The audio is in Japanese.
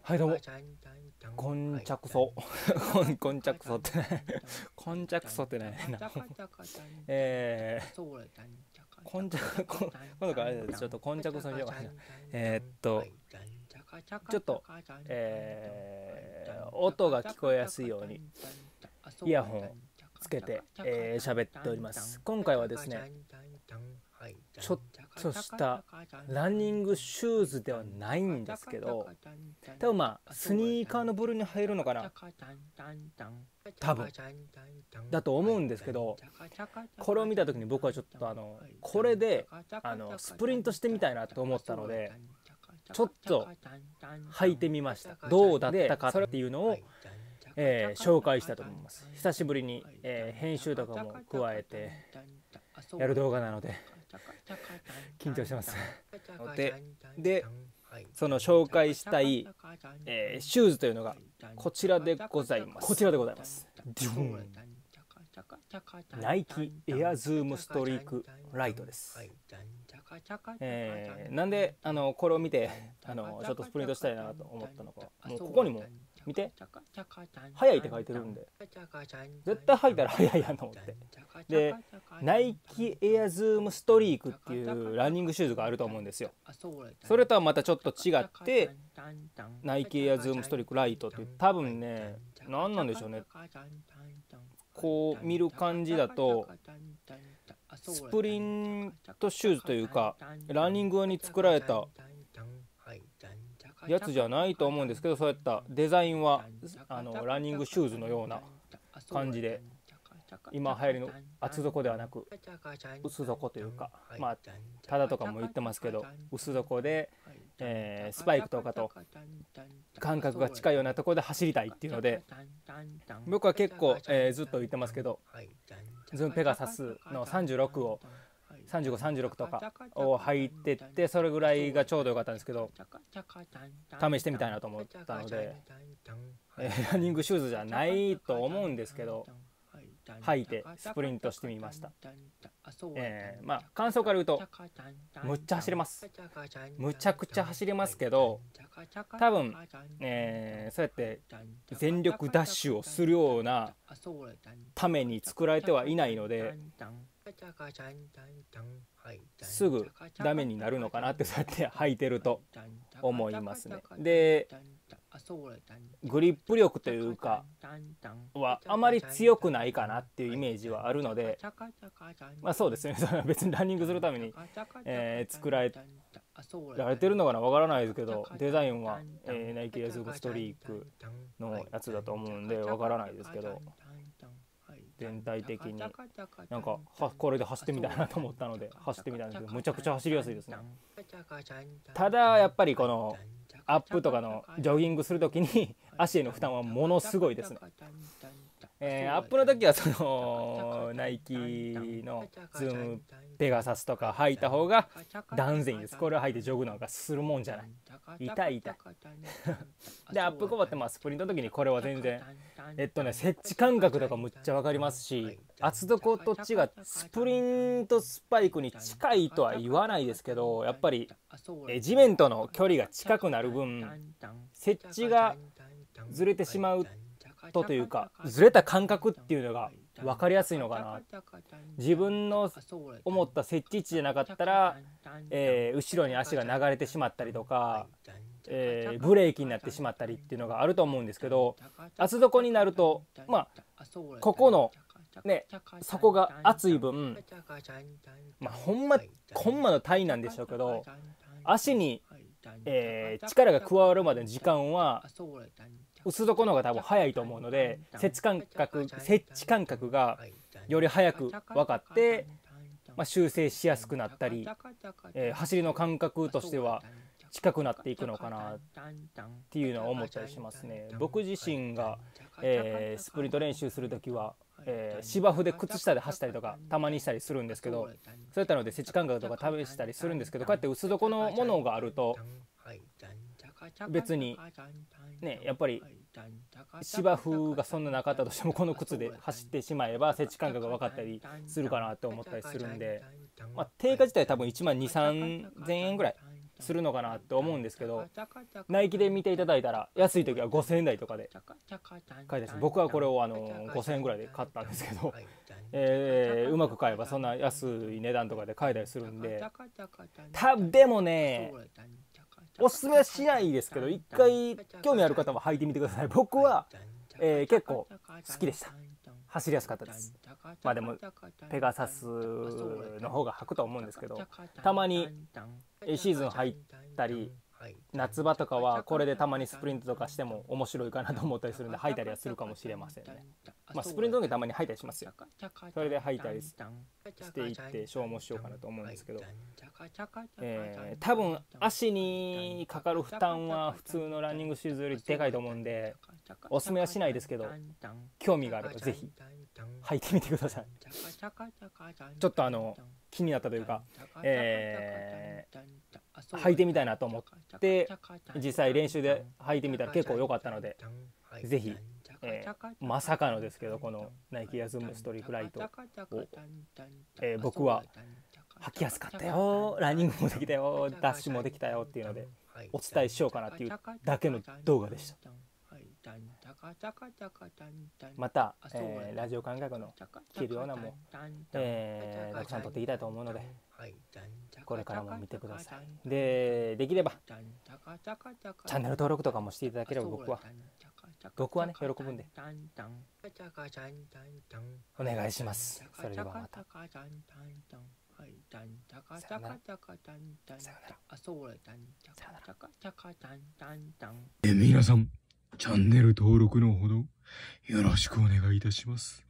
はいどうもこんちゃくそこんちゃくそってねこんちゃくそってねえー、こんちゃくこ今度からちょっとこんちゃくそにしようかなえー、っとちょっとえー、音が聞こえやすいようにイヤホンけて喋、えー、っております今回はですねちょっとしたランニングシューズではないんですけど多分まあスニーカーのブルーに入るのかな多分だと思うんですけどこれを見た時に僕はちょっとあのこれであのスプリントしてみたいなと思ったのでちょっと履いてみましたどうだったかっていうのをえー、紹介したと思います久しぶりに、えー、編集とかも加えてやる動画なので緊張してますででその紹介したい、えー、シューズというのがこちらでございますこちらでございますナイキエアズームストリークライトです、えー、なんであのこれを見てあのちょっとスプリントしたいなと思ったのかもうここにも見て速いって書いてるんで絶対履いたら速いやんと思ってでナイキエアズームストリークっていうランニングシューズがあると思うんですよそれとはまたちょっと違ってナイキエアズームストリークライトって多分ね何なんでしょうねこう見る感じだとスプリントシューズというかランニング用に作られたやつじゃないと思うんですけどそういったデザインはあのランニングシューズのような感じで今流行りの厚底ではなく薄底というかまあただとかも言ってますけど薄底でえスパイクとかと感覚が近いようなところで走りたいっていうので僕は結構えずっと言ってますけどズンペガサスの36を3536とかを入ってってそれぐらいがちょうどよかったんですけど試してみたいなと思ったのでランニングシューズじゃないと思うんですけど履いてスプリントしてみました、えまあ感想から言うとむっちゃ走れますむちゃくちゃ走れますけど多分、えそうやって全力ダッシュをするようなために作られてはいないのですぐダメになるのかなってそうやって履いてると思いますね。でグリップ力というかはあまり強くないかなっていうイメージはあるのでまあそうですねそ別にランニングするために、え作られやれてるのかなわからないですけどデザインは、えナイキレスストリークのやつだと思うんでわからないですけど。全体的になんかはこれで走ってみたいなと思ったので走ってみたんですけどむちゃくちゃ走りやすいですねただやっぱりこのアップとかのジョギングする時に足への負担はものすごいですねえー、アップの時はそのナイキのズームペガサスとか履いた方が断然いいですこれは履いてジョグなんかするもんじゃない痛い痛いでアップコバってまあスプリントの時にこれは全然えっとね設置感覚とかむっちゃ分かりますし厚底と違うスプリントスパイクに近いとは言わないですけどやっぱりえ地面との距離が近くなる分設置がずれてしまうとというかずれた感覚っていうのが分かりやすいのかな自分の思った設置位置じゃなかったら、えー、後ろに足が流れてしまったりとか、えー、ブレーキになってしまったりっていうのがあると思うんですけど厚底になるとまあここのね、底が厚い分、まあ、ほんまコンマの単位なんでしょうけど足にえー、力が加わるまでの時間は薄底の方が多分早いと思うので設置感覚設置感覚がより早く分かって、まあ、修正しやすくなったり、えー、走りの感覚としては近くなっていくのかなっていうのは思ったりしますね。僕自身が、えー、スプリント練習する時はえー、芝生で靴下で走ったりとかたまにしたりするんですけどそういったので設置感覚とか試したりするんですけどこうやって薄底のものがあると別にねやっぱり芝生がそんななかったとしてもこの靴で走ってしまえば設置感覚が分かったりするかなと思ったりするんで、まあ、定価自体多分1万2 3 0 0 0円ぐらいするのかなって思うんですけどナイキで見ていただいたら安い時は5,000円台とかで買えた僕はこれをあの5,000円ぐらいで買ったんですけど、えうまく買えばそんな安い値段とかで買えたりするんでたでもねおすすめはしないですけど一回興味ある方は履いてみてください僕は、え結構好きでした走りやすかったですまあでもペガサスの方が履くと思うんですけどたまにシーズン入ったり夏場とかはこれでたまにスプリントとかしても面白いかなと思ったりするんで吐いたりはするかもしれませんね。まあ、スプリントの時たまに吐いたりしますよ。それで吐いたりしていって消耗しようかなと思うんですけど、えー、多分足にかかる負担は普通のランニングシューズよりでかいと思うんでおすすめはしないですけど興味があればぜひ履いてみてください。ちょっとあの気になったというか、えー履いてみたいなと思って実際練習で履いてみたら結構良かったので是非、えー、まさかのですけどこのナイキヤズームストリーフライトを、えー、僕は履きやすかったよランニングもできたよダッシュもできたよっていうのでお伝えしようかなっていうだけの動画でした。また、えー、ラジオ感覚の切るようなも、えー、たくさん撮っていきたいと思うのでこれからも見てくださいでできればチャンネル登録とかもしていただければ僕は僕はね喜ぶんでお願いしますそれではまたはい、ダ皆さん。チャンネル登録のほどよろしくお願いいたします。